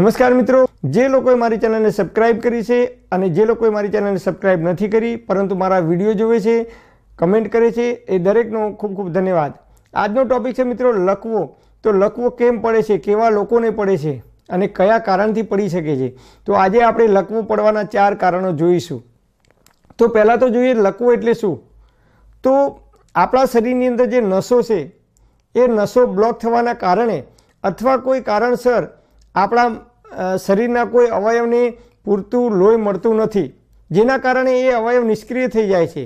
નમસ્કાર મિત્રો જે લોકોએ મારી ચેનલને સબસ્ક્રાઇબ કરી છે અને જે લોકોએ મારી ચેનલને સબસ્ક્રાઇબ નથી કરી પરંતુ મારા વિડીયો જોવે છે કમેન્ટ કરે છે એ દરેકનો ખૂબ ખૂબ ધન્યવાદ આજનો ટોપિક છે મિત્રો લખવો તો લખવો કેમ પડે છે કેવા લોકોને પડે છે અને કયા કારણથી પડી શકે છે તો આજે આપણે લખવું પડવાના ચાર કારણો જોઈશું તો પહેલાં તો જોઈએ લખવું એટલે શું તો આપણા શરીરની અંદર જે નસો છે એ નસો બ્લોક થવાના કારણે અથવા કોઈ કારણસર આપણા શરીરના કોઈ અવયવને પૂરતું લોહી મળતું નથી જેના કારણે એ અવયવ નિષ્ક્રિય થઈ જાય છે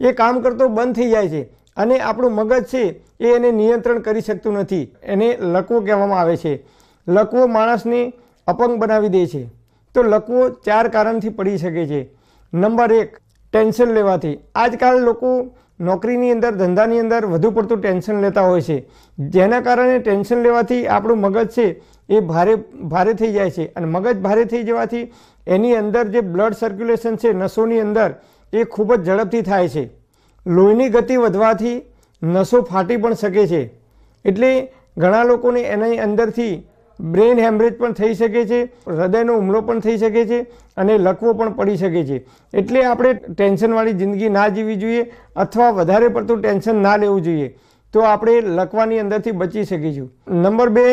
એ કામ કરતો બંધ થઈ જાય છે અને આપણું મગજ છે એ એને નિયંત્રણ કરી શકતું નથી એને લકવો કહેવામાં આવે છે લકવો માણસને અપંગ બનાવી દે છે તો લકવો ચાર કારણથી પડી શકે છે નંબર એક ટેન્શન લેવાથી આજકાલ લોકો નોકરીની અંદર ધંધાની અંદર વધુ પડતું ટેન્શન લેતા હોય છે જેના કારણે ટેન્શન લેવાથી આપણું મગજ છે એ ભારે ભારે થઈ જાય છે અને મગજ ભારે થઈ જવાથી એની અંદર જે બ્લડ સર્ક્યુલેશન છે નસોની અંદર એ ખૂબ જ ઝડપથી થાય છે લોહીની ગતિ વધવાથી નસો ફાટી પણ શકે છે એટલે ઘણા લોકોને એની અંદરથી બ્રેન હેમરેજ પણ થઈ શકે છે હૃદયનો હુમલો પણ થઈ શકે છે અને લકવો પણ પડી શકે છે એટલે આપણે ટેન્શનવાળી જિંદગી ના જીવવી જોઈએ અથવા વધારે પડતું ટેન્શન ના લેવું જોઈએ તો આપણે લકવાની અંદરથી બચી શકીશું નંબર બે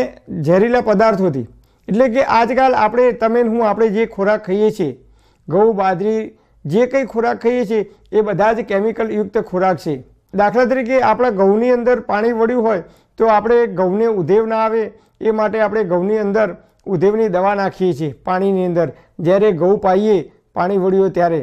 ઝેરીલા પદાર્થોથી એટલે કે આજકાલ આપણે તમે હું આપણે જે ખોરાક ખાઈએ છીએ ઘઉં બાજરી જે કંઈ ખોરાક ખાઈએ છીએ એ બધા જ કેમિકલયુક્ત ખોરાક છે દાખલા તરીકે આપણા ઘઉંની અંદર પાણી વળ્યું હોય તો આપણે ઘઉંને ઉધેવ ના આવે એ માટે આપણે ઘઉંની અંદર ઉધેવની દવા નાખીએ છીએ પાણીની અંદર જ્યારે ઘઉં પાઈએ પાણી વળ્યો ત્યારે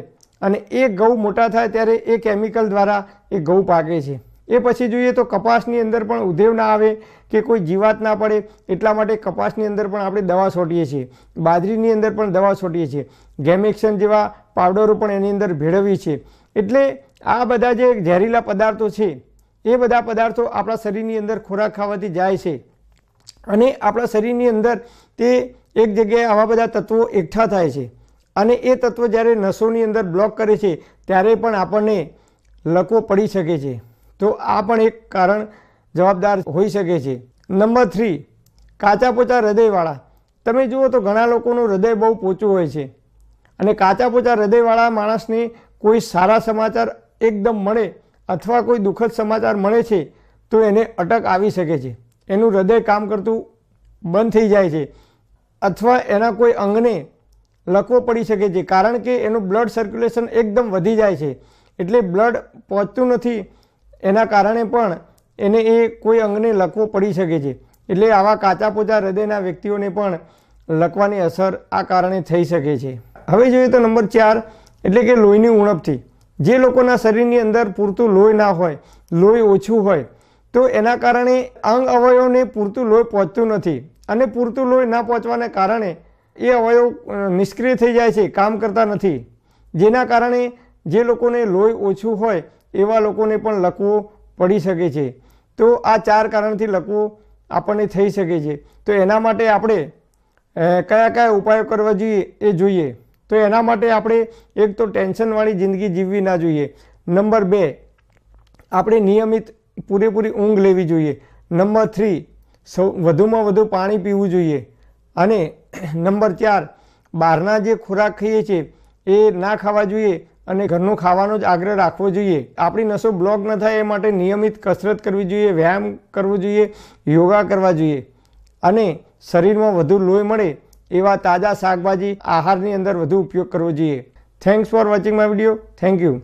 અને એ ઘઉં મોટા થાય ત્યારે એ કેમિકલ દ્વારા એ ઘઉં પાકે છે એ પછી જોઈએ તો કપાસની અંદર પણ ઉધેવ ના આવે કે કોઈ જીવાત ના પડે એટલા માટે કપાસની અંદર પણ આપણે દવા છોટીએ છીએ બાજરીની અંદર પણ દવા છોટીએ છીએ ગેમેક્સન જેવા પાવડરો પણ એની અંદર ભેળવીએ છીએ એટલે આ બધા જે ઝેરીલા પદાર્થો છે એ બધા પદાર્થો આપણા શરીરની અંદર ખોરાક ખાવાથી જાય છે અને આપણા શરીરની અંદર તે એક જગ્યાએ આવા બધા તત્વો એકઠા થાય છે અને એ તત્વો જ્યારે નસોની અંદર બ્લોક કરે છે ત્યારે પણ આપણને લકવો પડી શકે છે તો આ પણ એક કારણ જવાબદાર હોઈ શકે છે નંબર થ્રી કાચા પોચા હૃદયવાળા તમે જુઓ તો ઘણા લોકોનું હૃદય બહુ પોચું હોય છે અને કાચા પોચા હૃદયવાળા માણસને કોઈ સારા સમાચાર એકદમ મળે અથવા કોઈ દુઃખદ સમાચાર મળે છે તો એને અટક આવી શકે છે એનું હૃદય કામ કરતું બંધ થઈ જાય છે અથવા એના કોઈ અંગને લકવો પડી શકે છે કારણ કે એનું બ્લડ સર્ક્યુલેશન એકદમ વધી જાય છે એટલે બ્લડ પહોંચતું નથી એના કારણે પણ એને એ કોઈ અંગને લકવો પડી શકે છે એટલે આવા કાચા પોચા હૃદયના વ્યક્તિઓને પણ લકવાની અસર આ કારણે થઈ શકે છે હવે જોઈએ તો નંબર ચાર એટલે કે લોહીની ઉણપથી જે લોકોના શરીરની અંદર પૂરતું લોહી ના હોય લોહી ઓછું હોય તો એના કારણે અંગ અવયવને પૂરતું લોહી પહોંચતું નથી અને પૂરતું લોહી ના પહોંચવાને કારણે એ અવયવ નિષ્ક્રિય થઈ જાય છે કામ કરતા નથી જેના કારણે જે લોકોને લોહી ઓછું હોય એવા લોકોને પણ લકવો પડી શકે છે તો આ ચાર કારણથી લકવો આપણને થઈ શકે છે તો એના માટે આપણે કયા કયા ઉપાયો કરવા જોઈએ એ જોઈએ તો એના માટે આપણે એક તો ટેન્શનવાળી જિંદગી જીવવી ના જોઈએ નંબર બે આપણે નિયમિત પૂરેપૂરી ઊંઘ લેવી જોઈએ નંબર થ્રી સૌ વધુમાં વધુ પાણી પીવું જોઈએ અને નંબર ચાર બહારના જે ખોરાક ખાઈએ છીએ એ ના ખાવા જોઈએ અને ઘરનું ખાવાનો જ આગ્રહ રાખવો જોઈએ આપણી નસો બ્લોક ન થાય એ માટે નિયમિત કસરત કરવી જોઈએ વ્યાયામ કરવો જોઈએ યોગા કરવા જોઈએ અને શરીરમાં વધુ લોહી મળે એવા તાજા શાકભાજી આહારની અંદર વધુ ઉપયોગ કરવો જોઈએ thanks for watching my video thank you